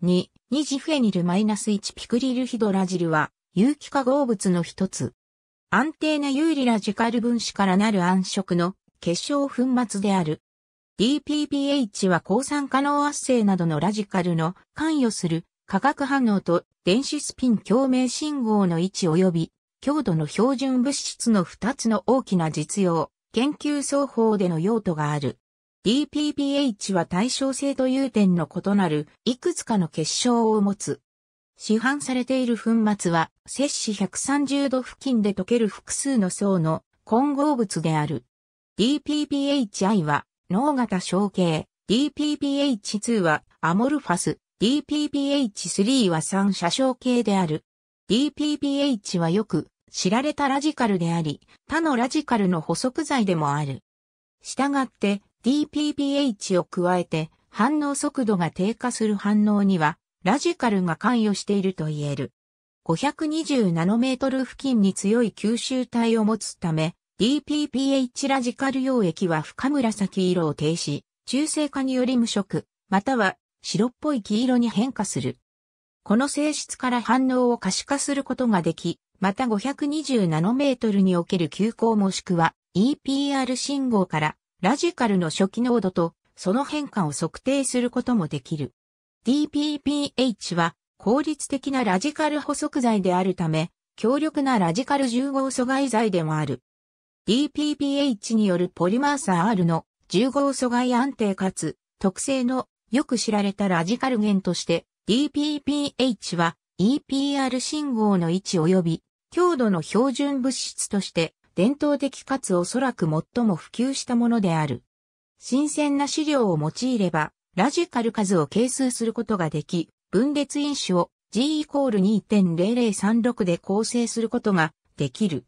2、二次フェニルマイナス -1 ピクリルヒドラジルは、有機化合物の一つ。安定な有利ラジカル分子からなる暗色の結晶粉末である。DPPH は抗酸化能圧性などのラジカルの関与する化学反応と電子スピン共鳴信号の位置及び強度の標準物質の2つの大きな実用、研究双方での用途がある。DPPH は対称性という点の異なるいくつかの結晶を持つ。市販されている粉末は摂氏130度付近で溶ける複数の層の混合物である。DPPHI は脳型小径、DPPH2 はアモルファス、DPPH3 は三斜小径である。DPPH はよく知られたラジカルであり、他のラジカルの補足剤でもある。したがって DPPH を加えて反応速度が低下する反応にはラジカルが関与していると言える。520ナノメートル付近に強い吸収体を持つため、DPPH ラジカル溶液は深紫色を停止、中性化により無色、または白っぽい黄色に変化する。この性質から反応を可視化することができ、また520ナノメートルにおける急行もしくは EPR 信号からラジカルの初期濃度とその変化を測定することもできる。DPPH は効率的なラジカル補足剤であるため、強力なラジカル1合阻害剤でもある。DPPH によるポリマーサー R の1合阻害安定かつ特性のよく知られたラジカル源として DPPH は EPR 信号の位置及び強度の標準物質として伝統的かつおそらく最も普及したものである。新鮮な資料を用いれば、ラジカル数を係数することができ、分裂因子を G イコール2.0036で構成することができる。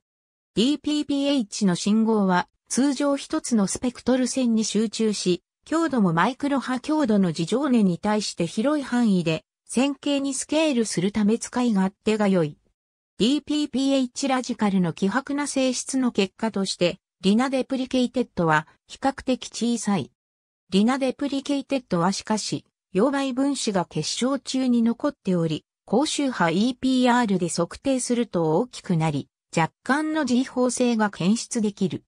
DPPH の信号は通常一つのスペクトル線に集中し、強度もマイクロ波強度の自情値に対して広い範囲で線形にスケールするため使い勝手が良い。DPPH ラジカルの希薄な性質の結果として、リナデプリケイテッドは比較的小さい。リナデプリケイテッドはしかし、溶媒分子が結晶中に残っており、高周波 EPR で測定すると大きくなり、若干の G 法性が検出できる。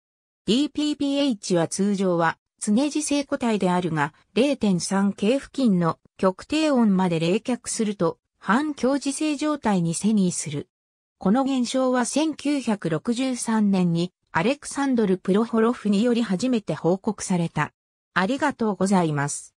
DPPH は通常は常磁性固体であるが 0.3K 付近の極低温まで冷却すると反強磁性状態に背にする。この現象は1963年にアレクサンドル・プロホロフにより初めて報告された。ありがとうございます。